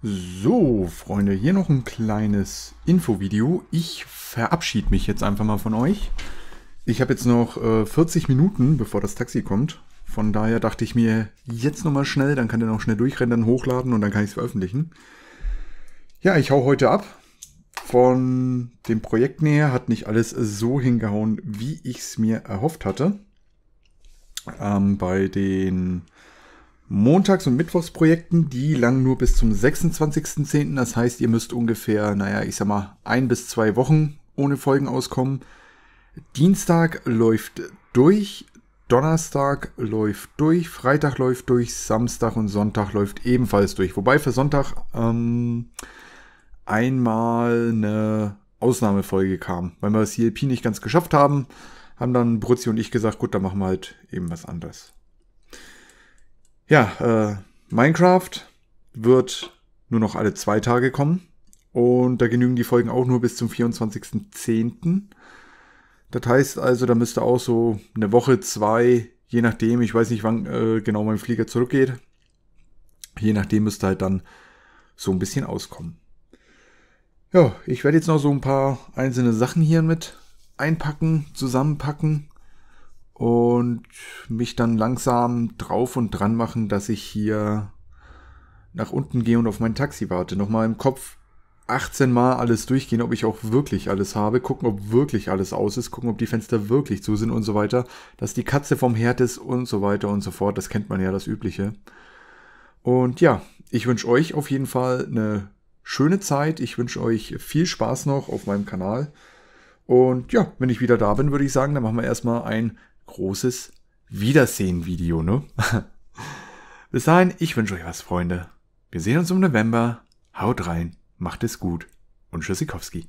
So, Freunde, hier noch ein kleines Infovideo. Ich verabschiede mich jetzt einfach mal von euch. Ich habe jetzt noch äh, 40 Minuten, bevor das Taxi kommt. Von daher dachte ich mir, jetzt nochmal schnell, dann kann der noch schnell durchrennen, hochladen und dann kann ich es veröffentlichen. Ja, ich hau heute ab. Von dem Projekt näher hat nicht alles so hingehauen, wie ich es mir erhofft hatte. Ähm, bei den Montags- und Mittwochsprojekten, die lang nur bis zum 26.10. Das heißt, ihr müsst ungefähr, naja, ich sag mal, ein bis zwei Wochen ohne Folgen auskommen. Dienstag läuft durch, Donnerstag läuft durch, Freitag läuft durch, Samstag und Sonntag läuft ebenfalls durch. Wobei für Sonntag ähm, einmal eine Ausnahmefolge kam, weil wir das CLP nicht ganz geschafft haben, haben dann Brutzi und ich gesagt, gut, dann machen wir halt eben was anderes. Ja, äh, Minecraft wird nur noch alle zwei Tage kommen. Und da genügen die Folgen auch nur bis zum 24.10. Das heißt also, da müsste auch so eine Woche, zwei, je nachdem, ich weiß nicht, wann äh, genau mein Flieger zurückgeht. Je nachdem müsste halt dann so ein bisschen auskommen. Ja, ich werde jetzt noch so ein paar einzelne Sachen hier mit einpacken, zusammenpacken und mich dann langsam drauf und dran machen, dass ich hier nach unten gehe und auf mein Taxi warte. Nochmal im Kopf 18 Mal alles durchgehen, ob ich auch wirklich alles habe, gucken, ob wirklich alles aus ist, gucken, ob die Fenster wirklich zu sind und so weiter, dass die Katze vom Herd ist und so weiter und so fort. Das kennt man ja, das Übliche. Und ja, ich wünsche euch auf jeden Fall eine schöne Zeit. Ich wünsche euch viel Spaß noch auf meinem Kanal. Und ja, wenn ich wieder da bin, würde ich sagen, dann machen wir erstmal ein großes Wiedersehen-Video, ne? Bis dahin, ich wünsche euch was, Freunde. Wir sehen uns im November. Haut rein, macht es gut und Tschüssikowski.